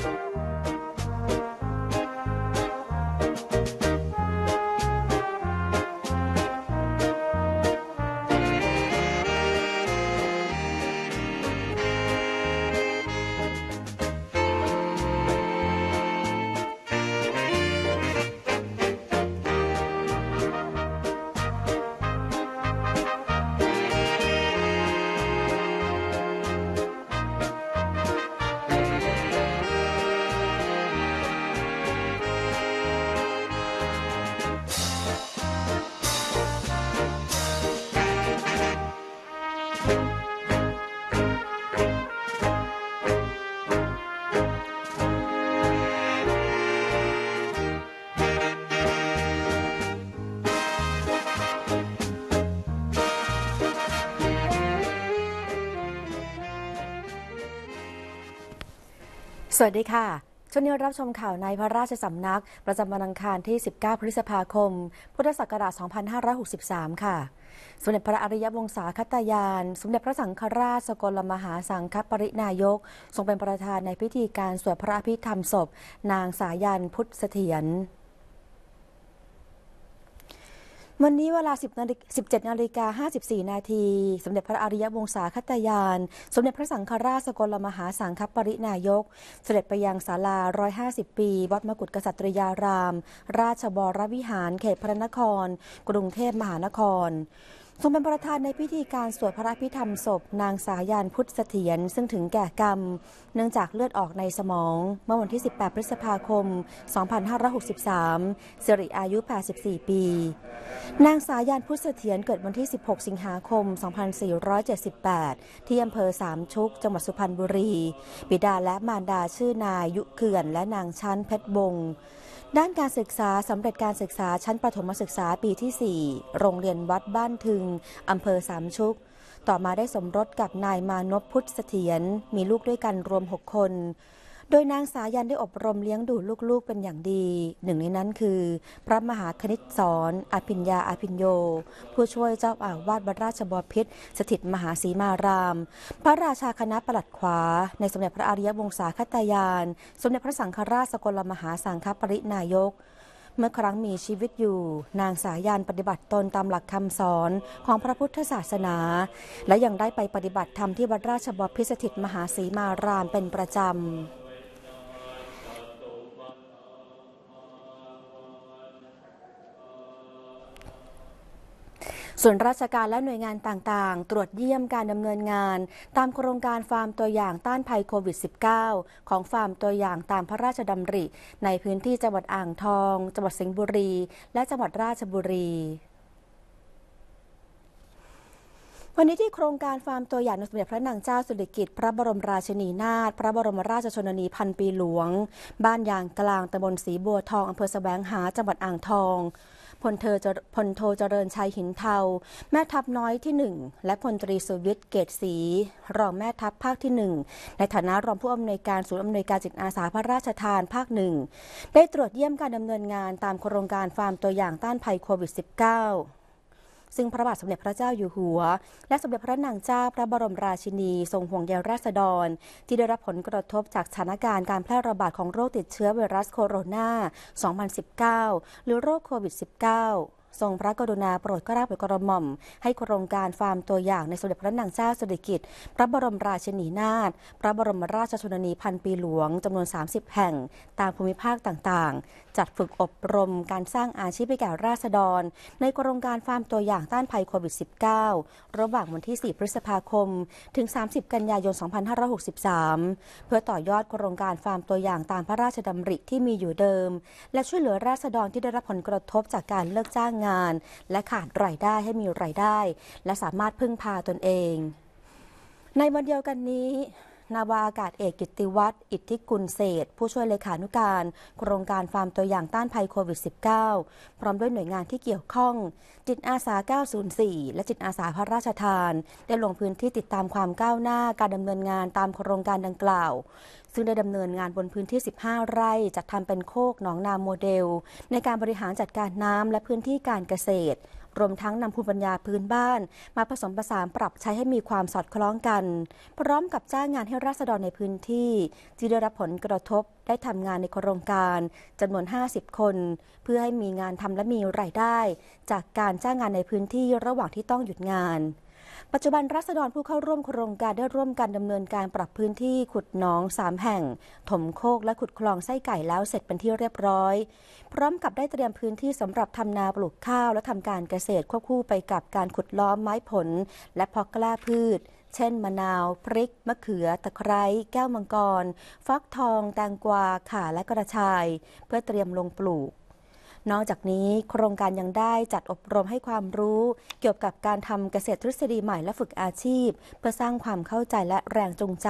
thank you สวัสดีค่ะ ช่วงนี้รับชมข่าวในพระราชสำนักประจำวันอังคารที่ 19 พฤษภาคม พุทธศักราช 2563 ค่ะ สมเด็จพระอริยวงศาคตยาน สมเด็จพระสังฆราช สกลมหาสังฆปรินายกทรงเป็นประธานในพิธีการสวดพระอภิธรรมศพ นางสายันพุทธเสถียรวันนี้เวลา10นาฬิก17นาฬิกา54นาที สมเด็จพระอริยวงศาคตยาน สมเด็จพระสังฆราชสกลมหาสังฆปรินายก เสด็จไปยังศาลา 150 ปี วัดมกุฏกษัตริยาราม ราชบรวิหาร เขตพระนคร กรุงเทพมหานครทรงเป็นประธานในพิธีการสวดพระพิธรรมศพ นางสายานพุทธเสถียรซึ่งถึงแก่กรรมเนื่องจากเลือดออกในสมอง เมื่อวันที่ 18 พฤษภาคม 2563 สิริอายุ 84 ปี นางสายานพุทธเสถียรเกิดวันที่ 16 สิงหาคม 2478 ที่อำเภอสามชุก จังหวัดสุพรรณบุรีบิดาและมารดาชื่อนาย ยุเขื่อนและนางชั้นเพชรบงด้านการศึกษาสำเร็จการศึกษาชั้นประถมศึกษาปีที่ 4 โรงเรียนวัดบ้านทึงอำเภอสามชุก ต่อมาได้สมรสกับนายมานพพุทธเสถียรมีลูกด้วยกันรวม 6 คนโดยนางสายันได้อบรมเลี้ยงดูลูกๆเป็นอย่างดี หนึ่งในนั้นคือ พระมหาคณิตสอนอภิญญาอภิญโยผู้ช่วยเจ้าอาวาสวัดราชบพิษสถิตมหาศีมาราม พระราชาคณะประหลัดขวา ในสมเด็จพระอริยวงศาคตายาน สมเด็จพระสังฆราชสกลมหาสังฆปรินายก เมื่อครั้งมีชีวิตอยู่นางสายานปฏิบัติตนตามหลักคำสอนของพระพุทธศาสนา และยังได้ไปปฏิบัติธรรมที่วัดราชบพิสถิตมหาศีมารามเป็นประจำส่วนราชการและหน่วยงานต่างๆ ตรวจเยี่ยมการดำเนินงานตามโครงการฟาร์มตัวอย่างต้านภัยโควิด -19 ของฟาร์มตัวอย่างตามพระราชดำริ ในพื้นที่จังหวัดอ่างทอง จังหวัดสิงห์บุรี และจังหวัดราชบุรีวันนี้ที่โครงการฟาร์มตัวอย่างนสมเด็จพระนางเจ้าสุริกิติ์พระบรมราชินีนาถพระบรมราชชนนีพันปีหลวง บ้านยางกลางตำบลสีบัวทองอำเภอสแสวงหาจังหวัดอ่างทองพลเธอพลโทเจริญชัยหินเทา แม่ทัพน้อยที่ 1 และพลตรีสุวิทย์เกตศรีรองแม่ทัพภาคที่ 1 ในฐานะรองผู้อำนวยการศูนย์อำนวยการจิตอาสาพระราชทานภาคหนึ่งได้ตรวจเยี่ยมการดำเนินงานตามโครงการฟาร์มตัวอย่างต้านภัยโควิด -19 ซึ่งพระบาทสมเด็จพระเจ้าอยู่หัว และสมเด็จพระนางเจ้าพระบรมราชินี ทรงห่วงใยราษฎร ที่ได้รับผลกระทบจากสถานการณ์การแพร่ระบาดของโรคติดเชื้อไวรัสโคโรนา 2019หรือโรคโควิด -19 ทรงพระกรุณาโปรดกราบโปกระหม่อม ให้โครงการฟาร์มตัวอย่างในสมเด็จพระนางเจ้าสิริกิติ์พระบรมราชินีนาถพระบรมราชชนนีพันปีหลวงจำนวน 30 แห่งตามภูมิภาคต่างๆ จัดฝึกอบรมการสร้างอาชีพให้แก่ราษฎรในโครงการฟาร์มตัวอย่างต้านภัยโควิด -19 ระหว่างวันที่ 4 พฤษภาคม ถึง 30 กันยายน 2563 เพื่อต่อยอดโครงการฟาร์มตัวอย่างตามพระราชดำริที่มีอยู่เดิม และช่วยเหลือราษฎรที่ได้รับผลกระทบจากการเลิกจ้างางงานและขาดรายได้ให้มีรายได้ และสามารถพึ่งพาตนเอง ในวันเดียวกันนี้นาวาอากาศเอกกิติวัตรอิทธิกุลเศษ ผู้ช่วยเลขานุการ โครงการฟาร์มตัวอย่างต้านภัยโควิด -19 พร้อมด้วยหน่วยงานที่เกี่ยวข้อง จิตอาสา904 และจิตอาสาพระราชทานได้ลงพื้นที่ติดตามความก้าวหน้าการดำเนินงานตามโครงการดังกล่าวซึ่งได้ดำเนินงานบนพื้นที่ 15 ไร่จัดทำเป็นโคกหนองนาโมเดล ในการบริหารจัดการน้ำและพื้นที่การเกษตรรวมทั้งนำภูมิปัญญาพื้นบ้านมาผสมผสานปรับใช้ให้มีความสอดคล้องกัน พร้อมกับจ้างงานให้ราษฎรในพื้นที่ที่ได้รับผลกระทบได้ทำงานในโครงการจำนวน 50 คนเพื่อให้มีงานทำและมีรายได้ จากการจ้างงานในพื้นที่ระหว่างที่ต้องหยุดงานปัจจุบันรัษฎรผู้เข้าร่วมโครงการได้ร่วมกันดำเนินการปรับพื้นที่ขุดหนองสามแห่งถมโคกและขุดคลองไส้ไก่แล้วเสร็จเป็นที่เรียบร้อย พร้อมกับได้เตรียมพื้นที่สำหรับทำนาปลูกข้าวและทำการเกษตรควบคู่ไปกับการขุดล้อมไม้ผล และพอกล้าพืช เช่นมะนาว พริก มะเขือ ตะไคร้แก้วมังกรฟักทอง แตงกวาข่าและกระชาย เพื่อเตรียมลงปลูกนอกจากนี้โครงการยังได้จัดอบรมให้ความรู้เกี่ยวกับการทำเกษตรทฤษฎีใหม่และฝึกอาชีพ เพื่อสร้างความเข้าใจและแรงจูงใจ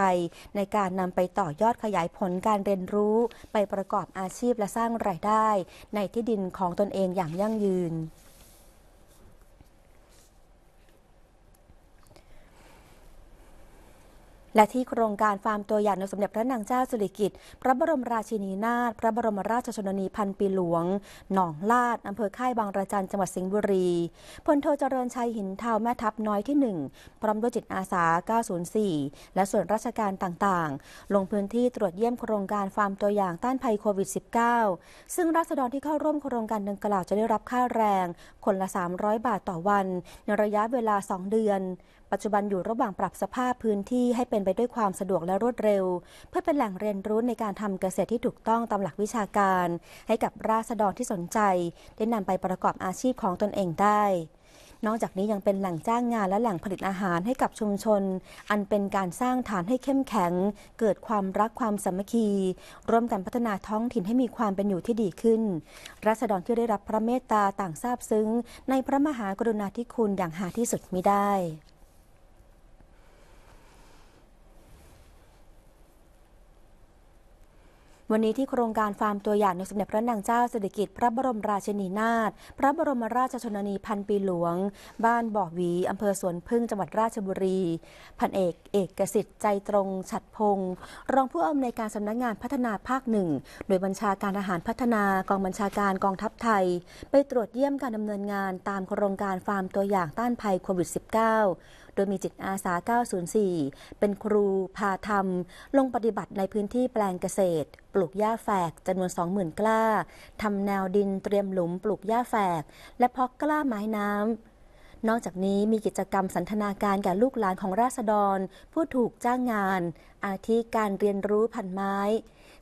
ในการนำไปต่อยอดขยายผลการเรียนรู้ ไปประกอบอาชีพและสร้างรายได้ในที่ดินของตนเองอย่างยั่งยืนและที่โครงการฟาร์มตัวอย่างในสมเด็จพระนางเจ้าสิริกิติ์พระบรมราชินีนาถพระบรมราชชนนีพันปีหลวงหนองลาด อำเภอค่ายบางระจันจังหวัดสิงห์บุรีพลโทเจริญชัยหินเทาแม่ทัพน้อยที่ 1 พร้อมด้วยจิตอาสา 904 และส่วนราชการต่างๆ ลงพื้นที่ตรวจเยี่ยมโครงการฟาร์มตัวอย่างต้านภัยโควิด -19 ซึ่งรัษฎรที่เข้าร่วมโครงการดังกล่าวจะได้รับค่าแรงคนละ 300 บาทต่อวัน ในระยะเวลา 2 เดือนปัจจุบันอยู่ระหว่างปรับสภาพพื้นที่ให้เป็นไปด้วยความสะดวกและรวดเร็ว เพื่อเป็นแหล่งเรียนรู้ในการทำเกษตรที่ถูกต้องตามหลักวิชาการ ให้กับราษฎรที่สนใจ ได้นำไปประกอบอาชีพของตนเองได้ นอกจากนี้ยังเป็นแหล่งจ้างงานและแหล่งผลิตอาหารให้กับชุมชน อันเป็นการสร้างฐานให้เข้มแข็ง เกิดความรักความสามัคคีร่วมกันพัฒนาท้องถิ่นให้มีความเป็นอยู่ที่ดีขึ้นรัษฎรที่ได้รับพระเมตตาต่างซาบซึ้ง ในพระมหากรุณาธิคุณอย่างหาที่สุดมิได้วันนี้ที่โครงการฟาร์มตัวอย่างในสมเด็จพระนางเจ้าสิริกิติ์พระบรมราชินีนาถพระบรมราชชนนีพันปีหลวง บ้านบ่อวีอำเภอสวนพึ่งจังหวัดราชบุรี พันเอกเอกสิทธิ์ใจตรงฉัดพงศ์รองผู้อำนวยการสำนักงงานพัฒนาภาคหนึ่ง โดยบัญชาการทหารพัฒนากองบัญชาการกองทัพไทย ไปตรวจเยี่ยมการดำเนินงานตามโครงการฟาร์มตัวอย่างต้านภัยโควิด -19 โดยมีจิตอาสา 904 เป็นครูพาธรรม ลงปฏิบัติในพื้นที่แปลงเกษตร ปลูกหญ้าแฝกจำนวน 20,000 กล้าทำแนวดินเตรียมหลุมปลูกหญ้าแฝกและเพาะกล้าไม้น้ำ นอกจากนี้มีกิจกรรมสันทนาการแก่ลูกหลานของราษฎร ผู้ถูกจ้างงาน อาทิการเรียนรู้พันไม้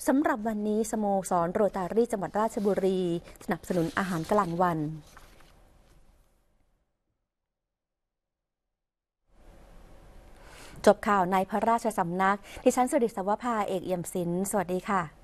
สำหรับวันนี้สโมสรโรตารี่จังหวัดราชบุรี สนับสนุนอาหารกลางวันจบข่าวในพระราชสำนัก ดิฉันสุดิศวภาเอกเอี่ยมศิลป์สวัสดีค่ะ